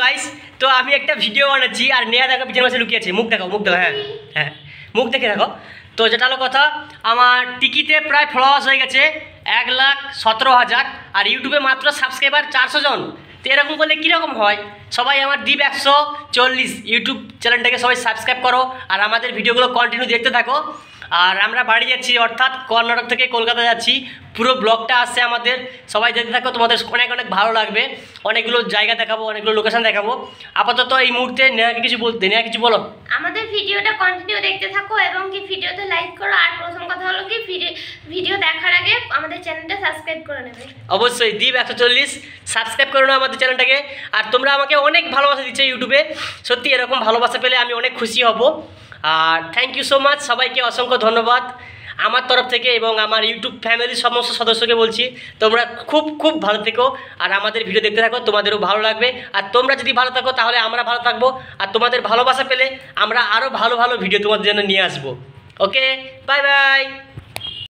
guys তো আমি একটা ভিডিও বানাচ্ছি আর নেয়া দেখো পিছনে মাসে লুকিয়েছে মুখ দেখো মুখ দেখো হ্যাঁ হ্যাঁ মুখ দেখে দেখো তো যেটা হলো কথা আমার টিকিতে প্রায় ফলোয়ার্স হয়ে গেছে এক লাখ সতেরো হাজার আর ইউটিউবে মাত্র সাবস্ক্রাইবার চারশো জন তো এরকম করলে কীরকম হয় সবাই আমার দ্বীপ একশো চল্লিশ ইউটিউব চ্যানেলটাকে সবাই সাবস্ক্রাইব করো আর আমাদের ভিডিওগুলো কন্টিনিউ দেখতে থাকো আর আমরা বাড়ি যাচ্ছি অর্থাৎ কর্ণাটক থেকে কলকাতা যাচ্ছি পুরো ব্লগটা আসছে আমাদের সবাই দেখতে থাকো তোমাদের অনেক অনেক ভালো লাগবে অনেকগুলো জায়গা দেখাবো অনেকগুলো লোকেশন দেখাবো আপাতত এই মুহূর্তে নেহাকে কিছু বলতে নেহা কিছু বলো আমাদের ভিডিওটা কন্টিনিউ দেখতে থাকো এবং কি ভিডিওতে লাইক করো আর প্রথম কথা হলো কি ভিডিও দেখার আগে আমাদের চ্যানেলটা সাবস্ক্রাইব করে নেবে অবশ্যই দীপ একশো চল্লিশ সাবস্ক্রাইব করে নাও আমাদের চ্যানেলটাকে আর তোমরা আমাকে অনেক ভালোবাসা দিচ্ছে ইউটিউবে সত্যি এরকম ভালোবাসা পেলে আমি অনেক খুশি হব আর থ্যাংক ইউ সো মাচ সবাইকে অসংখ্য ধন্যবাদ আমার তরফ থেকে এবং আমার ইউটিউব ফ্যামিলির সমস্ত সদস্যকে বলছি তোমরা খুব খুব ভালো থেকো আর আমাদের ভিডিও দেখতে থাকো তোমাদেরও ভালো লাগবে আর তোমরা যদি ভালো থাকো তাহলে আমরা ভালো থাকবো আর তোমাদের ভালোবাসা পেলে আমরা আরও ভালো ভালো ভিডিও তোমাদের জন্য নিয়ে আসবো ওকে বাই বাই